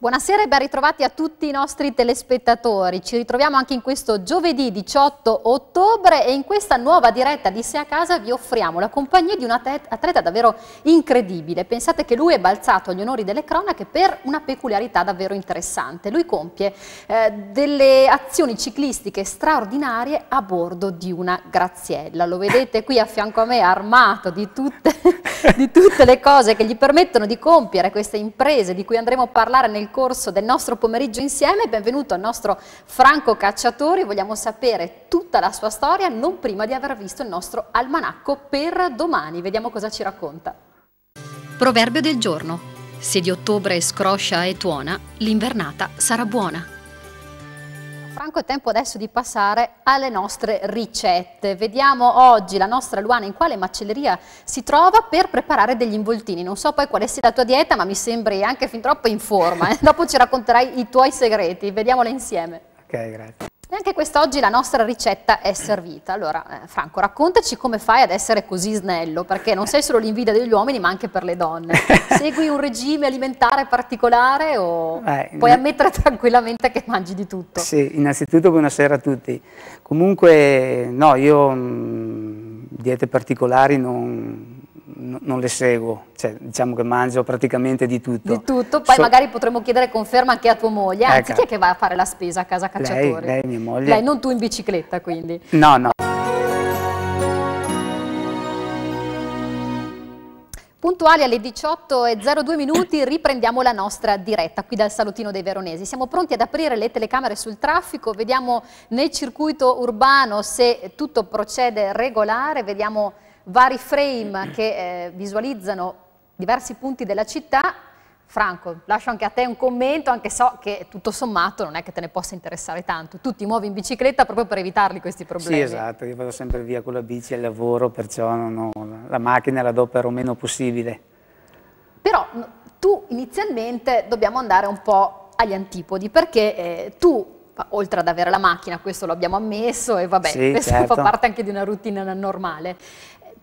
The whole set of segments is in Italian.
Buonasera e ben ritrovati a tutti i nostri telespettatori. Ci ritroviamo anche in questo giovedì 18 ottobre e in questa nuova diretta di Se a casa vi offriamo la compagnia di un atleta davvero incredibile. Pensate che lui è balzato agli onori delle cronache per una peculiarità davvero interessante. Lui compie eh, delle azioni ciclistiche straordinarie a bordo di una graziella. Lo vedete qui a fianco a me armato di tutte, di tutte le cose che gli permettono di compiere queste imprese di cui andremo a parlare nel nel corso del nostro pomeriggio insieme. Benvenuto al nostro Franco Cacciatori, vogliamo sapere tutta la sua storia non prima di aver visto il nostro almanacco per domani. Vediamo cosa ci racconta. Proverbio del giorno. Se di ottobre scroscia e tuona, l'invernata sarà buona. Franco è tempo adesso di passare alle nostre ricette. Vediamo oggi la nostra Luana in quale macelleria si trova per preparare degli involtini. Non so poi quale sia la tua dieta, ma mi sembri anche fin troppo in forma. Eh? Dopo ci racconterai i tuoi segreti. Vediamola insieme. Ok, grazie. E anche quest'oggi la nostra ricetta è servita. Allora, eh, Franco, raccontaci come fai ad essere così snello, perché non sei solo l'invidia degli uomini, ma anche per le donne. Segui un regime alimentare particolare o Beh, puoi ammettere tranquillamente che mangi di tutto? Sì, innanzitutto buonasera a tutti. Comunque, no, io mh, mm, diete particolari non, non le seguo, cioè, diciamo che mangio praticamente di tutto. Di tutto, poi so, magari potremmo chiedere conferma anche a tua moglie, anzi ecco. chi è che va a fare la spesa a casa cacciatore? Lei, lei mia moglie. Lei, non tu in bicicletta quindi? No, no. Puntuali alle 18.02 minuti riprendiamo la nostra diretta qui dal Salottino dei Veronesi. Siamo pronti ad aprire le telecamere sul traffico, vediamo nel circuito urbano se tutto procede regolare, vediamo vari frame che eh, visualizzano diversi punti della città. Franco, lascio anche a te un commento, anche so che tutto sommato non è che te ne possa interessare tanto. Tu ti muovi in bicicletta proprio per evitarli questi problemi. Sì, esatto, io vado sempre via con la bici al lavoro, perciò ho, la macchina la do per meno possibile. Però tu inizialmente dobbiamo andare un po' agli antipodi, perché eh, tu oltre ad avere la macchina, questo lo abbiamo ammesso e vabbè, sì, questo certo. fa parte anche di una routine normale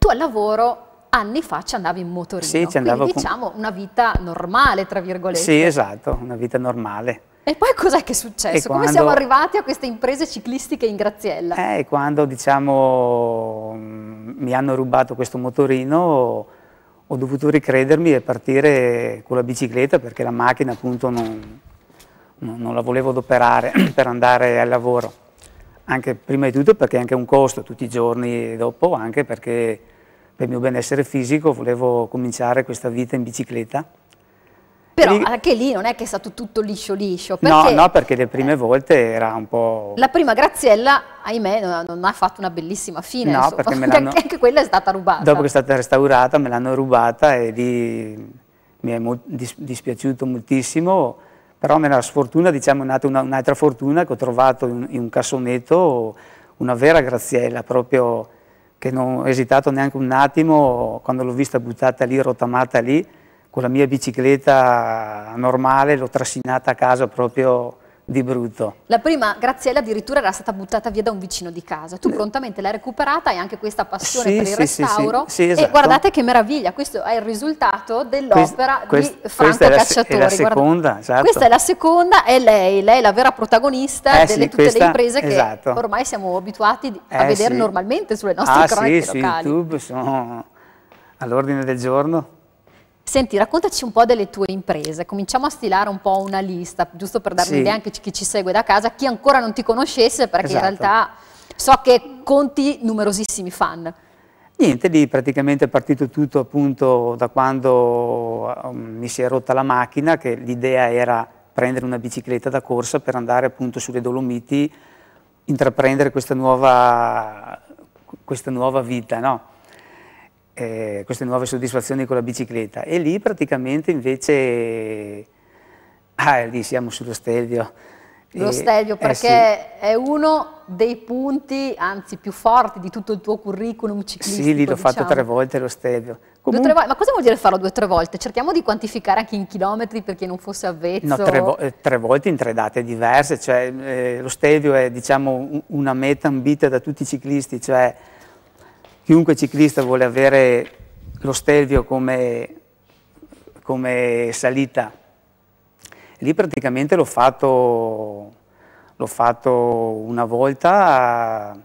tu al lavoro anni fa ci andavi in motorino, sì, ci andavo quindi diciamo una vita normale, tra virgolette. Sì, esatto, una vita normale. E poi cos'è che è successo? E Come siamo arrivati a queste imprese ciclistiche in Graziella? Eh, quando diciamo mm, mi hanno rubato questo motorino ho dovuto ricredermi e partire con la bicicletta perché la macchina appunto non, non la volevo adoperare per andare al lavoro. Anche prima di tutto perché è anche un costo tutti i giorni e dopo anche perché per il mio benessere fisico volevo cominciare questa vita in bicicletta. Però anche lì non è che è stato tutto liscio liscio. Perché, no, no, perché le prime eh. volte era un po'... La prima Graziella, ahimè, non, non ha fatto una bellissima fine. No, insomma. perché me l'hanno... anche quella è stata rubata. Dopo che è stata restaurata me l'hanno rubata e lì mi è mo dispiaciuto moltissimo, però nella sfortuna, diciamo, è nata un'altra fortuna che ho trovato in, in un cassonetto una vera Graziella, proprio che non ho esitato neanche un attimo quando l'ho vista buttata lì, rotamata lì, con la mia bicicletta normale, l'ho trascinata a casa proprio di brutto. La prima Graziella addirittura era stata buttata via da un vicino di casa, tu prontamente l'hai recuperata e anche questa passione sì, per il sì, restauro sì, esatto. e guardate che meraviglia, questo è il risultato dell'opera quest, di Franco questa Cacciatore. È la, seconda, esatto. Questa è la seconda, è lei, lei è la vera protagonista eh, delle tutte questa, le imprese che esatto. ormai siamo abituati a eh, vedere normalmente sulle nostre ah, cronache sì, locali. Su YouTube sono all'ordine del giorno. Senti, raccontaci un po' delle tue imprese, cominciamo a stilare un po' una lista, giusto per dare sì. un'idea anche a chi ci segue da casa, chi ancora non ti conoscesse, perché esatto. in realtà so che conti numerosissimi fan. Niente, lì praticamente è partito tutto appunto da quando um, mi si è rotta la macchina, che l'idea era prendere una bicicletta da corsa per andare appunto sulle Dolomiti, intraprendere questa nuova, questa nuova vita, no? eh, queste nuove soddisfazioni con la bicicletta e lì praticamente invece, ah lì siamo sullo stelvio. Lo stelvio eh, perché eh, sì. è uno dei punti, anzi più forti di tutto il tuo curriculum ciclistico. Sì, lì l'ho diciamo. fatto tre volte lo stelvio. Comunque... Volte. ma cosa vuol dire farlo due o tre volte? Cerchiamo di quantificare anche in chilometri per chi non fosse avvezzo. No, tre, vo eh, tre volte in tre date diverse, cioè eh, lo stelvio è diciamo una meta ambita da tutti i ciclisti, cioè Chiunque ciclista vuole avere lo Stelvio come, come salita. Lì praticamente l'ho fatto, fatto, una volta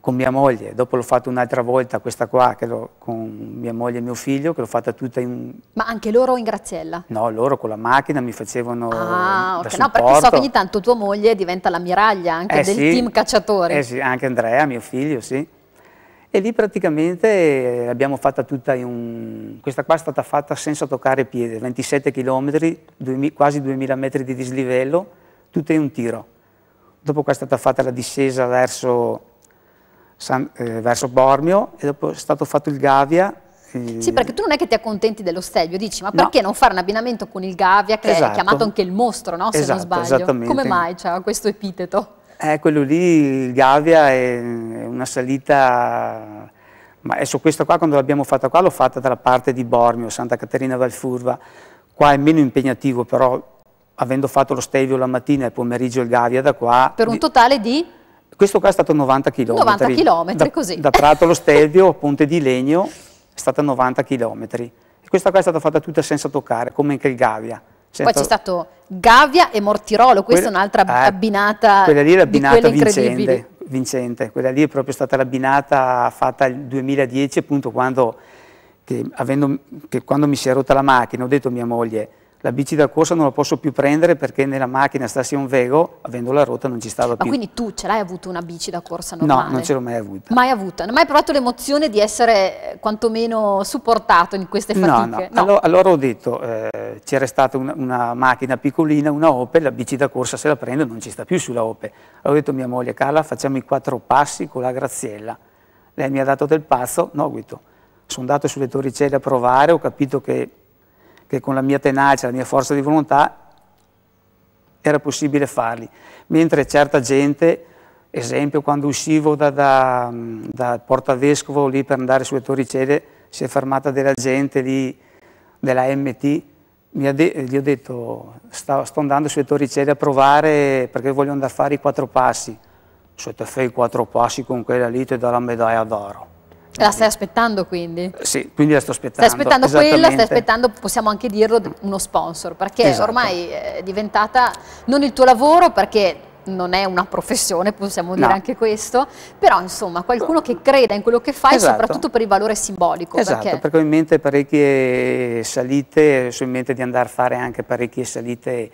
con mia moglie, dopo l'ho fatto un'altra volta, questa qua, con mia moglie e mio figlio, che l'ho fatta tutta in... Ma anche loro in Graziella? No, loro con la macchina mi facevano Ah, ok, supporto. no, perché so che ogni tanto tua moglie diventa l'ammiraglia anche eh, del sì. team cacciatore. Eh sì, anche Andrea, mio figlio, sì. E lì praticamente abbiamo fatto tutta un... questa qua è stata fatta senza toccare piede, 27 km, 2000, quasi 2000 metri di dislivello, tutta in un tiro. Dopo qua è stata fatta la discesa verso, San, eh, verso Bormio e dopo è stato fatto il Gavia. Eh... Sì, perché tu non è che ti accontenti dello Stelvio, dici ma perché no. non fare un abbinamento con il Gavia che esatto. è chiamato anche il mostro, no? se esatto, non sbaglio? Esattamente. Come mai c'è questo epiteto? Eh, quello lì, il Gavia, è una salita... Ma adesso questa qua, quando l'abbiamo fatta qua, l'ho fatta dalla parte di Bormio, Santa Caterina Valfurva. Qua è meno impegnativo, però avendo fatto lo stelvio la mattina e pomeriggio il Gavia da qua... Per un totale di? Questo qua è stato 90 km. 90 km, da, così. Da Prato allo stelvio, Ponte di Legno, è stata 90 km. E questa qua è stata fatta tutta senza toccare, come anche il Gavia. Senza... Certo. Poi c'è stato Gavia e Mortirolo, questa quella, è un'altra eh, abbinata. Quella lì è l'abbinata vincente, vincente, quella lì è proprio stata l'abbinata fatta nel 2010, appunto quando, che, avendo, che quando mi si è rotta la macchina, ho detto a mia moglie, la bici da corsa non la posso più prendere perché nella macchina stassi un vego, avendo la rotta non ci stava Ma più. Ma quindi tu ce l'hai avuto una bici da corsa normale? No, non ce l'ho mai avuta. Mai avuta? Non hai mai provato l'emozione di essere eh, quantomeno supportato in queste fatiche? No, no. no. Allora, allora ho detto, eh, c'era stata una, una, macchina piccolina, una Opel, la bici da corsa se la prendo non ci sta più sulla Opel. Allora ho detto a mia moglie, Carla facciamo i quattro passi con la Graziella. Lei mi ha dato del pazzo, no Guido, sono andato sulle torricelle a provare, ho capito che, che con la mia tenacia, la mia forza di volontà era possibile farli, mentre certa gente esempio quando uscivo da, da, da, Portavescovo lì per andare sulle Torricelle si è fermata della gente lì, della MT eh, gli ho detto, sta, sto andando sulle torricelli a provare perché voglio andare a fare i quattro passi. Se te fai i quattro passi con quella lì ti dà la medaglia d'oro. La stai aspettando quindi? Eh, sì, quindi la sto aspettando. Stai aspettando quella, stai aspettando, possiamo anche dirlo, uno sponsor, perché esatto. ormai eh, è diventata non il tuo lavoro, perché non è una professione, possiamo dire no. anche questo, però insomma qualcuno che creda in quello che fai, esatto. soprattutto per il valore simbolico. Esatto, perché... perché ho in mente parecchie salite, ho in mente di andare a fare anche parecchie salite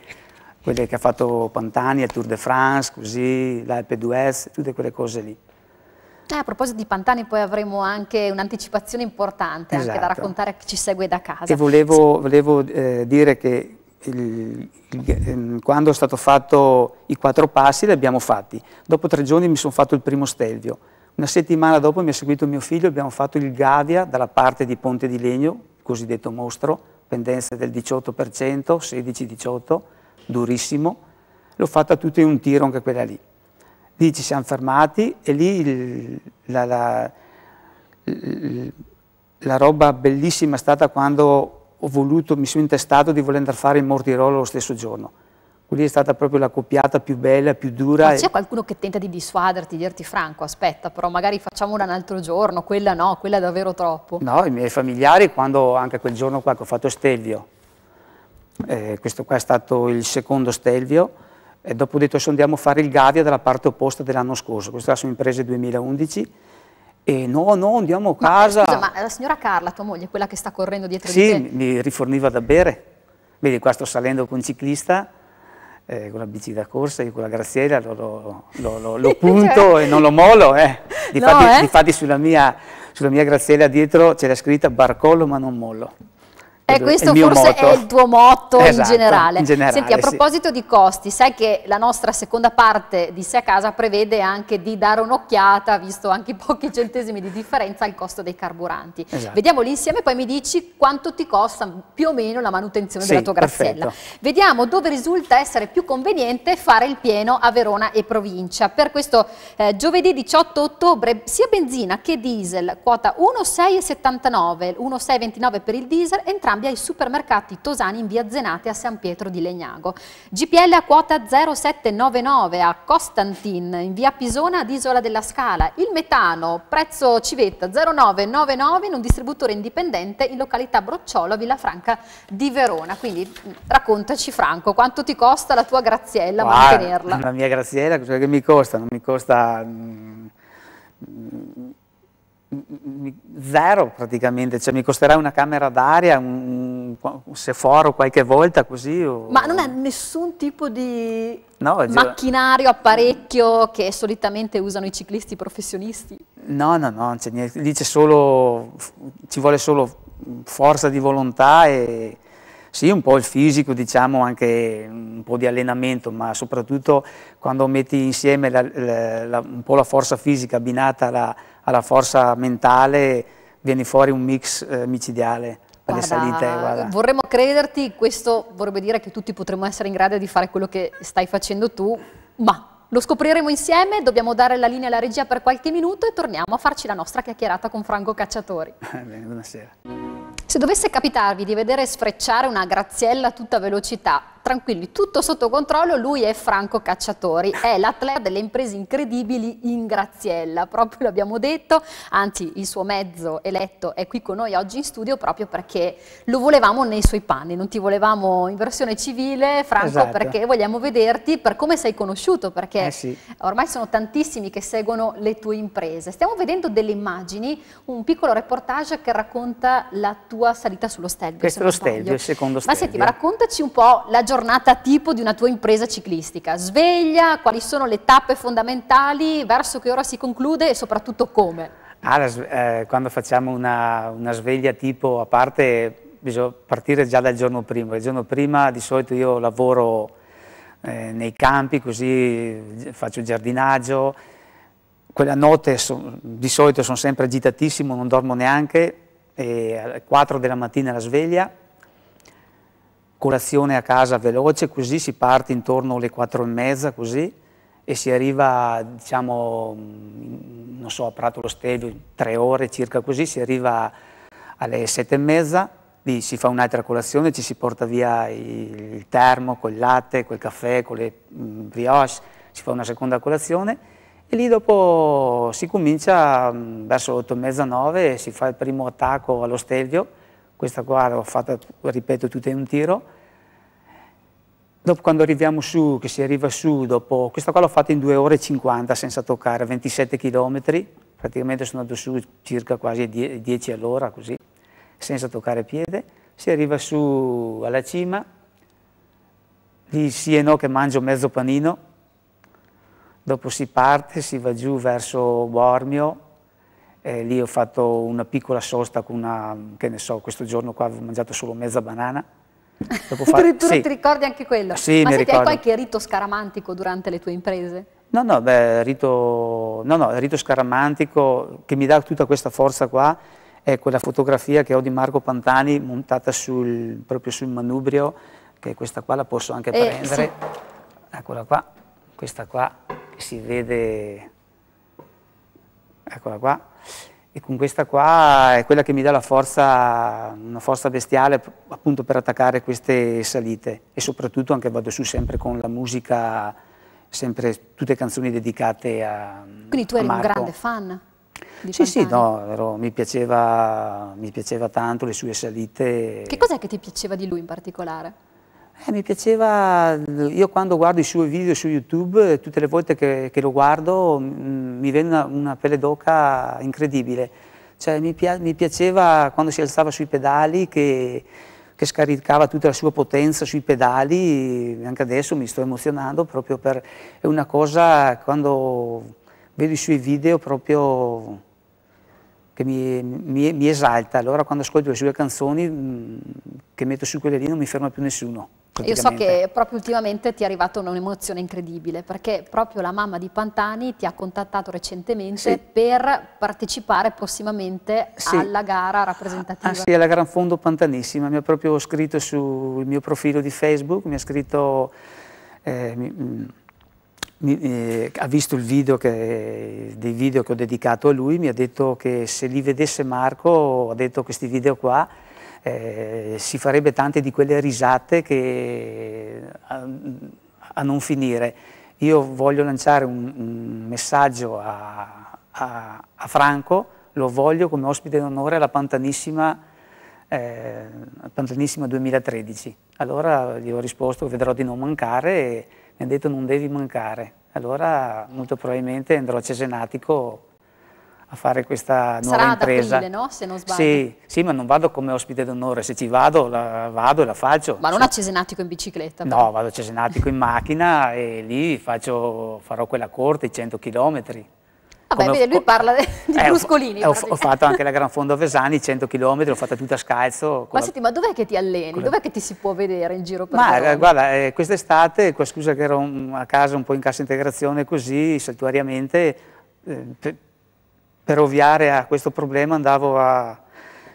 quelle che ha fatto Pantani, il Tour de France, così, l'Alpe d'Huez, tutte quelle cose lì. Eh, a proposito di Pantani poi avremo anche un'anticipazione importante esatto. anche da esatto. raccontare a chi ci segue da casa. E volevo, volevo eh, dire che il, il, ehm, quando è stato fatto i quattro passi li abbiamo fatti. Dopo tre giorni mi sono fatto il primo stelvio. Una settimana dopo mi ha seguito mio figlio, abbiamo fatto il Gavia dalla parte di Ponte di Legno, il cosiddetto mostro, pendenza del 18%, 16-18, durissimo. L'ho fatta tutto in un tiro anche quella lì. Lì ci siamo fermati e lì il, la, la, la roba bellissima è stata quando ho voluto, mi sono intestato di voler andare a fare il Mortirolo lo stesso giorno. Quella è stata proprio la coppiata più bella, più dura. Ma c'è qualcuno che tenta di dissuaderti, di dirti franco, aspetta, però magari facciamola un altro giorno, quella no, quella è davvero troppo. No, i miei familiari, quando anche quel giorno qua che ho fatto Stelvio, eh, questo qua è stato il secondo Stelvio, e dopo ho detto se andiamo a fare il Gavia dalla parte opposta dell'anno scorso, queste sono imprese 2011, e no, no, andiamo a eh, casa. Ma, scusa, ma la signora Carla, tua moglie, quella che sta correndo dietro sì, di te? Sì, mi riforniva da bere. Vedi, qua sto salendo con un ciclista, eh, con la bici da corsa, io con la graziella lo, lo, lo, lo punto cioè... e non lo molo. Eh. Difatti, no, eh? difatti sulla, mia, sulla mia graziella dietro c'era scritta barcollo ma non mollo. E questo è forse motto. è il tuo motto esatto, in, generale. in, generale. Senti, a proposito sì. di costi, sai che la nostra seconda parte di Se a casa prevede anche di dare un'occhiata, visto anche i pochi centesimi di differenza, al costo dei carburanti. Esatto. Vediamoli insieme e poi mi dici quanto ti costa più o meno la manutenzione sì, della tua graziella. Perfetto. Vediamo dove risulta essere più conveniente fare il pieno a Verona e provincia. Per questo eh, giovedì 18 ottobre sia benzina che diesel, quota 1,6,79, 1,629 per il diesel, entrambi Zambia ai supermercati tosani in via Zenate a San Pietro di Legnago. GPL a quota 0799 a Costantin in via Pisona ad Isola della Scala. Il metano, prezzo civetta 0999 in un distributore indipendente in località Brocciolo, Villafranca di Verona. Quindi mm, raccontaci Franco, quanto ti costa la tua graziella ah, mantenerla? La mia graziella, cosa che mi costa? Non mi costa... Mh, mm, zero praticamente, cioè mi costerà una camera d'aria, un, un qualche volta così. O... Ma non è nessun tipo di no, macchinario, apparecchio che solitamente usano i ciclisti professionisti? No, no, no, cioè, lì solo, ci vuole solo forza di volontà e, sì un po' il fisico, diciamo anche un po' di allenamento, ma soprattutto quando metti insieme la, la, la, un po' la forza fisica abbinata alla, alla forza mentale, viene fuori un mix eh, micidiale. Guarda, salite, guarda. Vorremmo crederti, questo vorrebbe dire che tutti potremmo essere in grado di fare quello che stai facendo tu, ma lo scopriremo insieme, dobbiamo dare la linea alla regia per qualche minuto e torniamo a farci la nostra chiacchierata con Franco Cacciatori. Bene, buonasera. Se dovesse capitarvi di vedere sfrecciare una graziella a tutta velocità tranquilli, tutto sotto controllo, lui è Franco Cacciatori, è l'atleta delle imprese incredibili in Graziella, proprio l'abbiamo detto, anzi il suo mezzo eletto è qui con noi oggi in studio proprio perché lo volevamo nei suoi panni, non ti volevamo in versione civile Franco esatto. perché vogliamo vederti per come sei conosciuto, perché eh sì. ormai sono tantissimi che seguono le tue imprese. Stiamo vedendo delle immagini, un piccolo reportage che racconta la tua salita sullo Stelvio. Questo è lo Stelvio, il secondo Stelvio. Ma senti, ma raccontaci un po' la giornata giornata tipo di una tua impresa ciclistica. Sveglia, quali sono le tappe fondamentali, verso che ora si conclude e soprattutto come? Ah, la, eh, quando facciamo una, una, sveglia tipo a parte bisogna partire già dal giorno prima. Il giorno prima di solito io lavoro eh, nei campi, così faccio il giardinaggio. Quella notte so, di solito sono sempre agitatissimo, non dormo neanche, e alle 4 della mattina la sveglia colazione a casa veloce, così si parte intorno alle 4 e mezza, così, e si arriva, diciamo, mm, non so, a Prato lo Stelvio, tre ore circa così, si arriva alle 7 e mezza, lì si fa un'altra colazione, ci si porta via il termo col latte, col caffè, con le mm, brioche, si fa una seconda colazione e lì dopo si comincia mm, verso 8 e mezza, 9 e si fa il primo attacco allo Stelvio, questa qua l'ho fatta, ripeto, tutta in un tiro, Dopo quando arriviamo su, che si arriva su, dopo, questa qua l'ho fatta in 2 ore e 50 senza toccare, 27 km, praticamente sono andato su circa quasi 10 all'ora così, senza toccare piede, si arriva su alla cima, lì sì e no che mangio mezzo panino, dopo si parte, si va giù verso Bormio, e lì ho fatto una piccola sosta con una, che ne so, questo giorno qua avevo mangiato solo mezza banana, Dopo fare... Addirittura sì. ti ricordi anche quello? Sì, Ma senti, ricordo. hai qualche rito scaramantico durante le tue imprese? No, no, beh, rito, no, no, rito scaramantico che mi dà tutta questa forza qua è quella fotografia che ho di Marco Pantani montata sul, proprio sul manubrio, che questa qua la posso anche eh, prendere. Sì. Eccola qua, questa qua si vede, eccola qua e con questa qua è quella che mi dà la forza, una forza bestiale appunto per attaccare queste salite e soprattutto anche vado su sempre con la musica, sempre tutte canzoni dedicate a Quindi tu eri un grande fan? di sì, sì, no, ero, mi, piaceva, mi piaceva tanto le sue salite. Che cos'è che ti piaceva di lui in particolare? Eh, mi piaceva, io quando guardo i suoi video su YouTube, tutte le volte che, che lo guardo mm, mi viene una, una pelle d'oca incredibile. Cioè, mi, pia mi, piaceva quando si alzava sui pedali, che, che, scaricava tutta la sua potenza sui pedali, anche adesso mi sto emozionando proprio per... È una cosa, quando vedo i suoi video, proprio che mi, mi, mi esalta. Allora quando ascolto le sue canzoni, mh, mm, che metto su quelle lì, non mi ferma più nessuno. Io so che proprio ultimamente ti è arrivata un'emozione incredibile perché proprio la mamma di Pantani ti ha contattato recentemente sì. per partecipare prossimamente sì. alla gara rappresentativa. Ah, sì, alla Gran Fondo Pantanissima, mi ha proprio scritto sul mio profilo di Facebook, mi ha scritto, eh, mi, mm, mi, eh, ha visto il video che, dei video che ho dedicato a lui, mi ha detto che se li vedesse Marco, ha detto questi video qua, eh, si farebbe tante di quelle risate che, a, eh, a non finire. Io voglio lanciare un, un messaggio a, a, a, Franco, lo voglio come ospite d'onore alla Pantanissima, eh, Pantanissima 2013. Allora gli ho risposto che vedrò di non mancare e mi ha detto non devi mancare. Allora molto probabilmente andrò a Cesenatico a fare questa nuova Sarà impresa. Aprile, no? Se non sbaglio. Sì, sì, ma non vado come ospite d'onore, se ci vado, la, vado e la faccio. Ma non a Cesenatico in bicicletta? Però. No, vado a Cesenatico in macchina e lì faccio, farò quella corte, i 100 chilometri. Vabbè, vede, lui parla eh, di eh, bruscolini. Ho, ho, fatto anche la Gran Fondo Vesani, 100 km, l'ho fatta tutta a scalzo. Ma la... senti, ma dov'è che ti alleni? Dov'è che ti si può vedere in giro per Ma eh, guarda, eh, quest'estate, scusa che ero a casa un po' in cassa integrazione così, saltuariamente, eh, per, per ovviare a questo problema andavo a,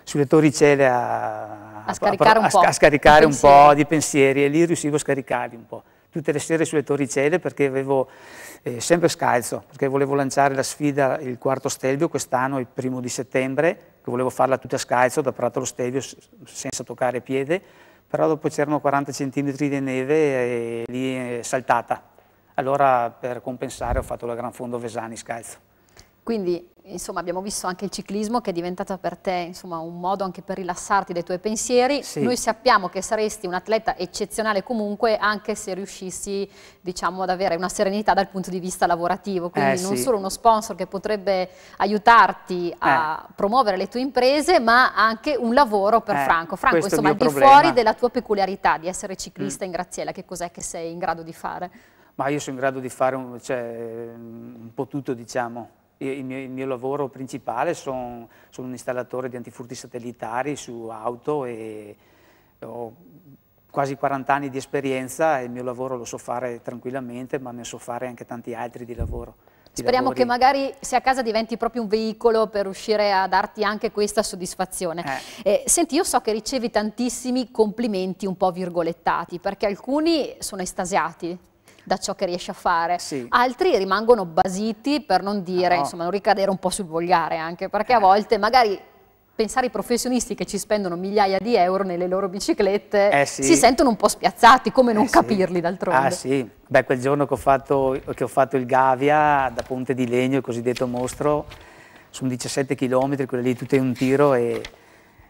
sulle torricelle a, a scaricare, un, po', a scaricare un po' di pensieri e lì riuscivo a scaricarli un po' tutte le sere sulle torricelle perché avevo eh, sempre scalzo, perché volevo lanciare la sfida il quarto Stelvio quest'anno, il primo di settembre, che volevo farla tutta scalzo da Prato allo Stelvio senza toccare piede, però dopo c'erano 40 cm di neve e lì è saltata. Allora per compensare ho fatto la Gran Fondo Vesani scalzo. Quindi insomma, abbiamo visto anche il ciclismo che è diventato per te insomma, un modo anche per rilassarti dai tuoi pensieri. Sì. Noi sappiamo che saresti un atleta eccezionale comunque anche se riuscissi diciamo, ad avere una serenità dal punto di vista lavorativo, eh, quindi eh, non sì. solo uno sponsor che potrebbe aiutarti a eh. promuovere le tue imprese ma anche un lavoro per eh. Franco. Franco Questo insomma al di problema. fuori della tua peculiarità di essere ciclista mm. in Graziella, che cos'è che sei in grado di fare? Ma io sono in grado di fare un, cioè, un po' tutto diciamo il mio, il mio, lavoro principale sono, sono un installatore di antifurti satellitari su auto e ho quasi 40 anni di esperienza e il mio lavoro lo so fare tranquillamente, ma ne so fare anche tanti altri di lavoro. Speriamo lavori. che magari se a casa diventi proprio un veicolo per riuscire a darti anche questa soddisfazione. Eh. Eh, senti, io so che ricevi tantissimi complimenti un po' virgolettati, perché alcuni sono estasiati da ciò che riesce a fare. Sì. Altri rimangono basiti per non dire, no. insomma, non ricadere un po' sul vogliare anche, perché a volte magari pensare ai professionisti che ci spendono migliaia di euro nelle loro biciclette eh sì. si sentono un po' spiazzati, come eh, non eh sì. capirli d'altronde. Ah sì, beh quel giorno che ho, fatto, che ho, fatto, il Gavia da Ponte di Legno, il cosiddetto mostro, sono 17 km, quelle lì tutte in un tiro e,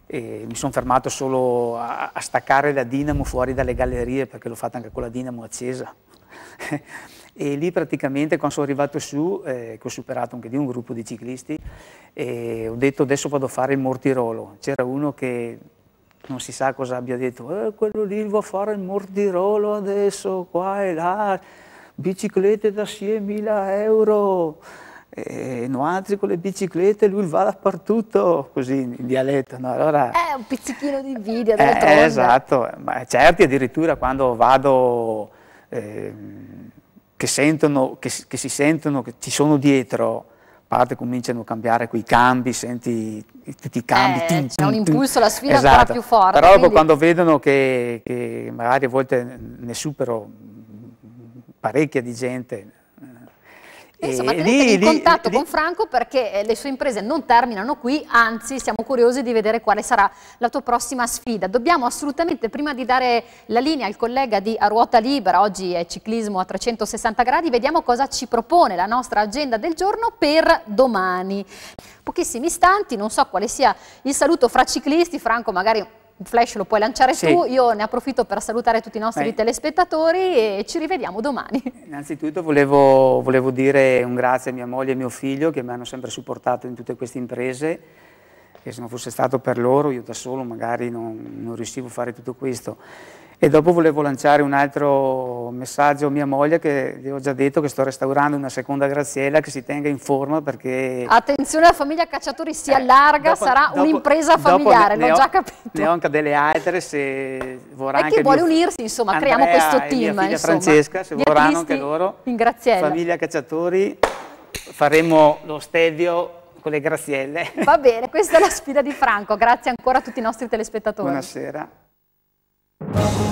e mi sono fermato solo a, a staccare la dinamo fuori dalle gallerie perché l'ho fatta anche con la dinamo accesa. e lì praticamente quando sono arrivato su, eh, che ho superato anche di un gruppo di ciclisti, ho detto adesso vado a fare il mortirolo. C'era uno che non si sa cosa abbia detto, eh, quello lì va a fare il mortirolo adesso, qua e là, biciclette da 6.000 euro, e noi altri con le biciclette, lui va dappertutto, così in dialetto. No? Allora, eh, un pizzichino di invidia, eh, Esatto, ma certi addirittura quando vado Ehm, che, sentono, che, che si sentono, che ci sono dietro, a parte cominciano a cambiare quei cambi, senti tutti i cambi. Eh, c'è un impulso, la sfida esatto. ancora più forte. Però quindi... quando vedono che, che, magari a volte ne supero parecchia di gente, eh, e insomma, lì, in contatto lì, con Franco perché eh, le sue imprese non terminano qui, anzi siamo curiosi di vedere quale sarà la tua prossima sfida. Dobbiamo assolutamente, prima di dare la linea al collega di A Ruota Libera, oggi è ciclismo a 360 gradi, vediamo cosa ci propone la nostra agenda del giorno per domani. Pochissimi istanti, non so quale sia il saluto fra ciclisti, Franco magari flash lo puoi lanciare sì. tu, io ne approfitto per salutare tutti i nostri Beh. telespettatori e ci rivediamo domani. Innanzitutto volevo, volevo dire un grazie a mia moglie e mio figlio che mi hanno sempre supportato in tutte queste imprese che se non fosse stato per loro io da solo magari non, non riuscivo a fare tutto questo. E dopo volevo lanciare un altro messaggio a mia moglie che le ho già detto che sto restaurando una seconda graziella che si tenga in forma perché... Attenzione, la famiglia Cacciatori si eh, allarga, dopo, sarà un'impresa familiare, l'ho già capito. Ne ho anche delle altre se vorranno... E chi vuole mio, unirsi, insomma, Andrea creiamo questo team. Mia figlia insomma. Francesca, se vorranno anche loro. In graziella. Famiglia Cacciatori, faremo lo stadio con le grazielle. Va bene, questa è la sfida di Franco, grazie ancora a tutti i nostri telespettatori. Buonasera.